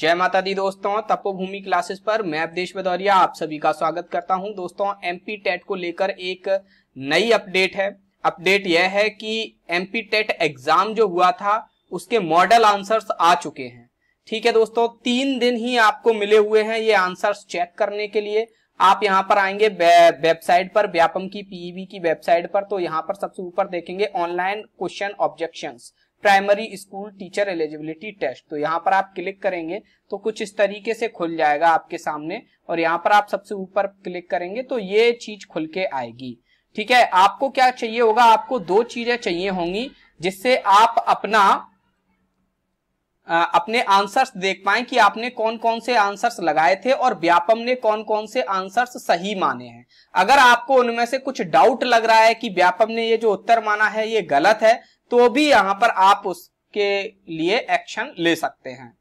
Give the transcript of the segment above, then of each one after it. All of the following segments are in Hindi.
जय माता दी दोस्तों तपोभूमि क्लासेस पर मैं अवधेश भदौरिया आप सभी का स्वागत करता हूं दोस्तों एमपी टेट को लेकर एक नई अपडेट है अपडेट यह है कि एमपी टेट एग्जाम जो हुआ था उसके मॉडल आंसर्स आ चुके हैं ठीक है दोस्तों तीन दिन ही आपको मिले हुए हैं ये आंसर्स चेक करने के लिए आप यहाँ पर आएंगे वेबसाइट पर व्यापम की पीईवी e की वेबसाइट पर तो यहाँ पर सबसे ऊपर देखेंगे online question objection primary school teacher eligibility test तो यहाँ पर आप क्लिक करेंगे तो कुछ इस तरीके से खुल जाएगा आपके सामने और यहाँ पर आप सबसे ऊपर क्लिक करेंगे तो ये चीज खुल के आएगी ठीक है आपको क्या चाहिए होगा आपको दो चीजें चाहिए होंगी जिससे आप अपना आ, अपने आंसर्स देख पाए कि आपने कौन कौन से आंसर्स लगाए थे और व्यापम ने कौन कौन से आंसर्स सही माने हैं अगर आपको उनमें से कुछ डाउट लग रहा है कि व्यापम ने ये जो उत्तर माना है ये गलत है तो भी यहां पर आप उसके लिए एक्शन ले सकते हैं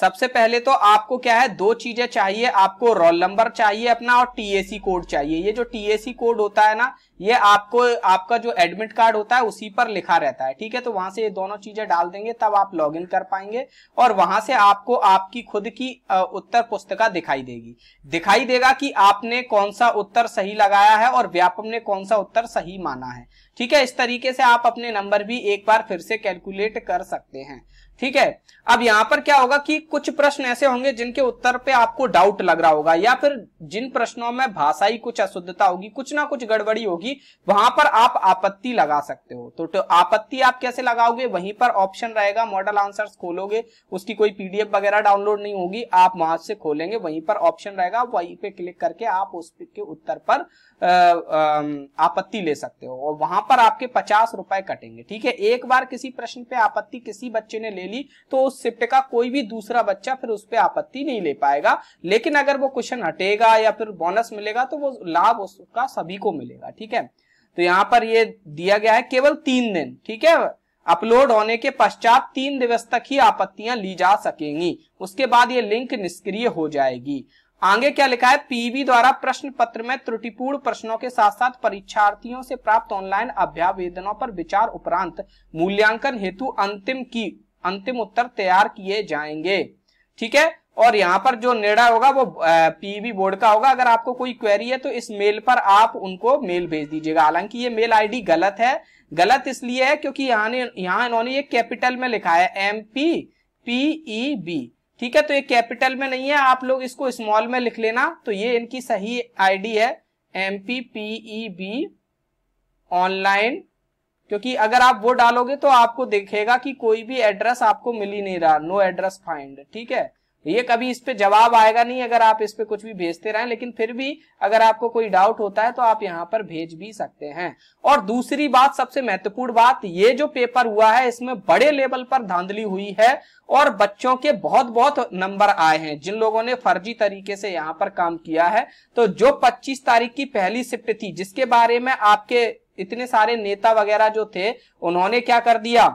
सबसे पहले तो आपको क्या है दो चीजें चाहिए आपको रोल नंबर चाहिए अपना और टीएसी कोड चाहिए ये जो टीएसी कोड होता है ना ये आपको आपका जो एडमिट कार्ड होता है उसी पर लिखा रहता है ठीक है तो वहां से ये दोनों चीजें डाल देंगे तब आप लॉगिन कर पाएंगे और वहां से आपको आपकी खुद की उत्तर पुस्तिका दिखाई देगी दिखाई देगा कि आपने कौन सा उत्तर सही लगाया है और व्यापम ने कौन सा उत्तर सही माना है ठीक है इस तरीके से आप अपने नंबर भी एक बार फिर से कैलकुलेट कर सकते हैं ठीक है अब यहाँ पर क्या होगा कि कुछ प्रश्न ऐसे होंगे जिनके उत्तर पे आपको डाउट लग रहा होगा या फिर जिन प्रश्नों में भाषाई कुछ अशुद्धता होगी कुछ ना कुछ गड़बड़ी होगी होगी वहां पर आप आपत्ति लगा सकते हो तो, तो आपत्ति आप कैसे लगाओगे वहीं पर ऑप्शन रहेगा मॉडल आंसर खोलोगे उसकी कोई पीडीएफ वगैरह डाउनलोड नहीं होगी आप वहां से खोलेंगे वहीं पर ऑप्शन रहेगा वहीं पर क्लिक करके आप उसके उत्तर पर आपत्ति ले सकते हो और वहां पर आपके पचास रुपए कटेंगे ठीक है एक बार किसी प्रश्न पे आपत्ति किसी बच्चे ने ले ली तो उस शिफ्ट का कोई भी दूसरा बच्चा फिर उस पर आपत्ति नहीं ले पाएगा लेकिन अगर वो क्वेश्चन हटेगा या फिर बोनस मिलेगा तो वो लाभ उसका सभी को मिलेगा ठीक है ठीक है तो यहाँ पर ये दिया गया है केवल तीन दिन ठीक है अपलोड होने के पश्चात तीन दिवस तक ही आपत्तियां ली जा सकेंगी उसके बाद ये लिंक निष्क्रिय हो जाएगी आगे क्या लिखा है पीबी द्वारा प्रश्न पत्र में त्रुटिपूर्ण प्रश्नों के साथ साथ परीक्षार्थियों से प्राप्त ऑनलाइन अभ्यावेदनों पर विचार उपरांत मूल्यांकन हेतु अंतिम की अंतिम उत्तर तैयार किए जाएंगे ठीक है और यहाँ पर जो निर्णय होगा वो पीवी बोर्ड का होगा अगर आपको कोई क्वेरी है तो इस मेल पर आप उनको मेल भेज दीजिएगा हालांकि ये मेल आईडी गलत है गलत इसलिए है क्योंकि यहाँ ने यहाँ इन्होंने ये कैपिटल में लिखा है M P P E B ठीक है तो ये कैपिटल में नहीं है आप लोग इसको स्मॉल में लिख लेना तो ये इनकी सही आईडी है M P P E B online क्योंकि अगर आप वो डालोगे तो आपको देखेगा कि कोई भी एड्रेस आपको मिल ही नहीं रहा नो एड्रेस फाइंड ठीक है ये कभी इस पे जवाब आएगा नहीं अगर आप इस पे कुछ भी भेजते रहें लेकिन फिर भी अगर आपको कोई डाउट होता है तो आप यहाँ पर भेज भी सकते हैं और दूसरी बात सबसे महत्वपूर्ण बात ये जो पेपर हुआ है इसमें बड़े लेवल पर धांधली हुई है और बच्चों के बहुत बहुत नंबर आए हैं जिन लोगों ने फर्जी तरीके से यहाँ पर काम किया है तो जो पच्चीस तारीख की पहली शिफ्ट थी जिसके बारे में आपके इतने सारे नेता वगैरह जो थे उन्होंने क्या कर दिया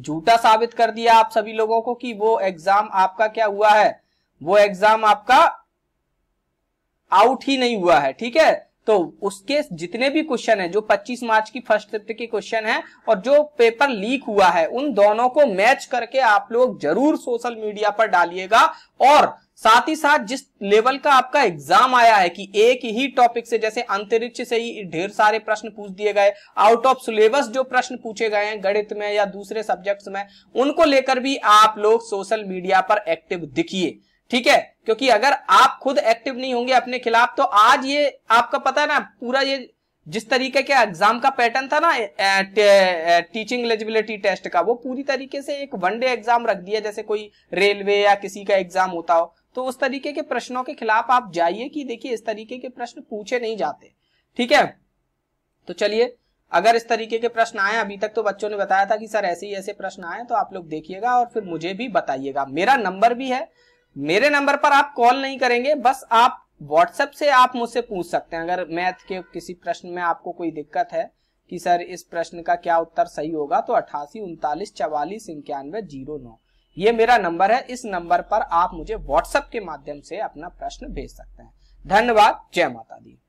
झूठा साबित कर दिया आप सभी लोगों को कि वो एग्जाम आपका क्या हुआ है वो एग्जाम आपका आउट ही नहीं हुआ है ठीक है तो उसके जितने भी क्वेश्चन है जो 25 मार्च की फर्स्ट शिफ्ट के क्वेश्चन है और जो पेपर लीक हुआ है उन दोनों को मैच करके आप लोग जरूर सोशल मीडिया पर डालिएगा और साथ ही साथ जिस लेवल का आपका एग्जाम आया है कि एक ही टॉपिक से जैसे अंतरिक्ष से ही ढेर सारे प्रश्न पूछ दिए गए आउट ऑफ सिलेबस जो प्रश्न पूछे गए हैं गणित में या दूसरे सब्जेक्ट्स में उनको लेकर भी आप लोग सोशल मीडिया पर एक्टिव दिखिए ठीक है क्योंकि अगर आप खुद एक्टिव नहीं होंगे अपने खिलाफ तो आज ये आपका पता है ना पूरा ये जिस तरीके के एग्जाम का पैटर्न था ना टीचिंग एलिजिबिलिटी टेस्ट का वो पूरी तरीके से एक वनडे एग्जाम रख दिया जैसे कोई रेलवे या किसी का एग्जाम होता हो तो उस तरीके के प्रश्नों के खिलाफ आप जाइए कि देखिए इस तरीके के प्रश्न पूछे नहीं जाते ठीक है तो चलिए अगर इस तरीके के प्रश्न आए अभी तक तो बच्चों ने बताया था कि सर ऐसे ही ऐसे प्रश्न आए तो आप लोग देखिएगा और फिर मुझे भी बताइएगा मेरा नंबर भी है मेरे नंबर पर आप कॉल नहीं करेंगे बस आप व्हाट्सएप से आप मुझसे पूछ सकते हैं अगर मैथ के किसी प्रश्न में आपको कोई दिक्कत है कि सर इस प्रश्न का क्या उत्तर सही होगा तो अट्ठासी उनतालीस चवालीस इक्यानवे जीरो नौ ये मेरा नंबर है इस नंबर पर आप मुझे व्हाट्सएप के माध्यम से अपना प्रश्न भेज सकते हैं धन्यवाद जय माता दी